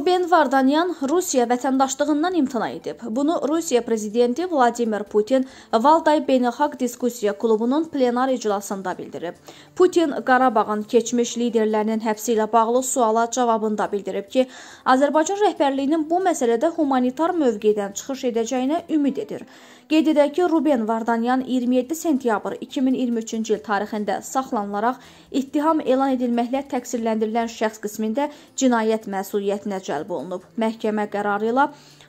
Ruben Vardanyan Rusiya vətəndaşlığından imtina edib. Bunu Rusiya prezidenti Vladimir Putin Valday Beynəlxalq Diskussiya klubunun plenar iclasında bildirib. Putin Qarabağın keçmiş liderlərinin həbsi ilə bağlı suala cavabında bildirib ki, Azərbaycan rəhbərliyinin bu məsələdə humanitar mövqedən çıxış edəcəyinə ümid edir. Qeyd edək ki, Ruben Vardanyan 27 sentyabr 2023-cü il tarixində saxlanılaraq ittiham elan edilməklə təqsirləndirilən şəxs qismində cinayət məsuliyyətinə çəkilib cəlb olunub. Məhkəmə qərarı ilə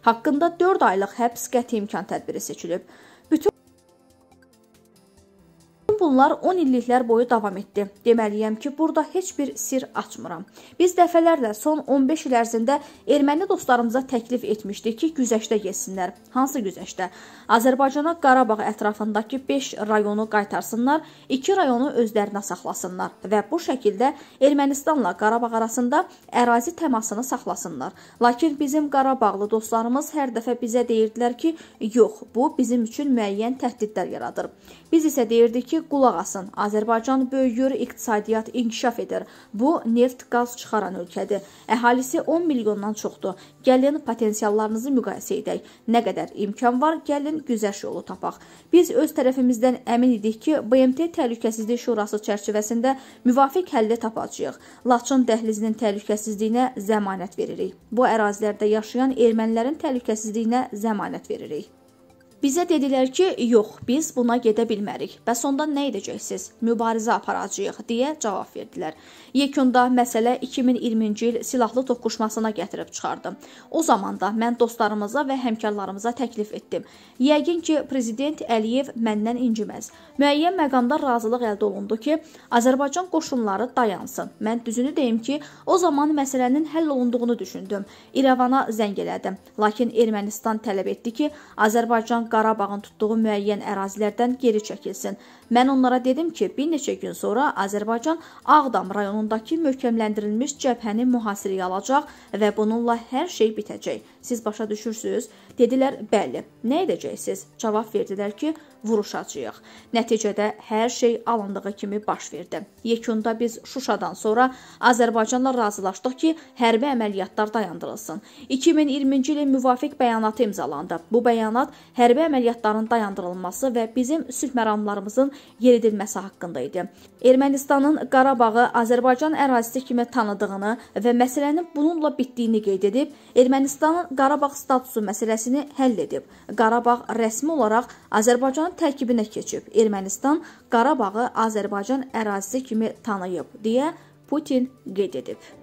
haqqında 4 aylıq həbs qəti imkan tədbiri seçilib bunlar 10 illiklər boyu davam etdi. Deməliyəm ki, burada heç bir sir açmıram. Biz dəfələrlə son 15 il ərzində erməni dostlarımıza təklif etmişdik ki, güzəştə getsinlər. Hansı güzəştə? Azərbaycana Qarabağ ətrafındakı 5 rayonu qaytarsınlar, 2 rayonu özlərinə saxlasınlar və bu şəkildə Ermənistanla Qarabağ arasında ərazi təmasını saxlasınlar. Lakin bizim Qarabağlı dostlarımız hər dəfə bizə deyirdilər ki, yox, bu bizim üçün müəyyən təhdidlər yaradır. Biz isə deyirdik ki, Qulaq asın. Azərbaycan böyüyür, iqtisadiyyat inkişaf edir. Bu neft, qaz çıxaran ölkədir. Əhalisi 10 milyondan çoxdur. Gəlin potensiallarınızı müqayisə edək. Nə qədər imkan var, gəlin güzəş yolu tapaq. Biz öz tərəfimizdən əmin idik ki, BMT Təhlükəsizlik Şurası çərçivəsində müvafiq həlli tapacağıq. Laçın dəhlizinin təhlükəsizliyinə zəmanət veririk. Bu ərazilərdə yaşayan ermənilərin təhlükəsizliyinə zəmanət veririk. Bizə dedilər ki, yox, biz buna gedə bilmərik. Bəs onda nə edəcəksiniz? Mübarizə aparacağıq deyə cavab verdilər. Yekunda məsələ 2020-ci il silahlı toqquşmasına gətirib çıxardı. O zaman da mən dostlarımıza və həmkarlarımıza təklif etdim. Yəqin ki, prezident Əliyev məndən inciməz. Müəyyən məqamda razılıq əldə olundu ki, Azərbaycan qoşunları dayansın. Mən düzünü deyim ki, o zaman məsələnin həll olunduğunu düşündüm. İrəvana zəng elədim. Lakin Ermənistan tələb etdi ki, Azərbaycan Qarabağın tutduğu müəyyən ərazilərdən geri çəkilsin. Mən onlara dedim ki, bir neçə gün sonra Azərbaycan Ağdam rayonundakı möhkəmləndirilmiş cəbhəni mühasirəyə alacaq və bununla hər şey bitəcək. Siz başa düşürsüz? Dedilər, bəli. Nə edəcəksiniz? Cavab verdilər ki, vuruşacağıq. Nəticədə hər şey alındığı kimi baş verdi. Yekunda biz Şuşadan sonra Azərbaycanla razılaşdıq ki, hərbi əməliyyatlar dayandırılsın. 2020-ci ilin müvafiq bəyanatı imzalandı. Bu bəyanat hərbi kütləvi əməliyyatların dayandırılması və bizim sülh məramlarımızın yeridilməsi haqqında idi. Ermənistanın Qarabağı Azərbaycan ərazisi kimi tanıdığını və məsələnin bununla bitdiyini qeyd edib, Ermənistanın Qarabağ statusu məsələsini həll edib. Qarabağ rəsmi olaraq Azərbaycanın tərkibinə keçib. Ermənistan Qarabağı Azərbaycan ərazisi kimi tanıyıb deyə Putin qeyd edib.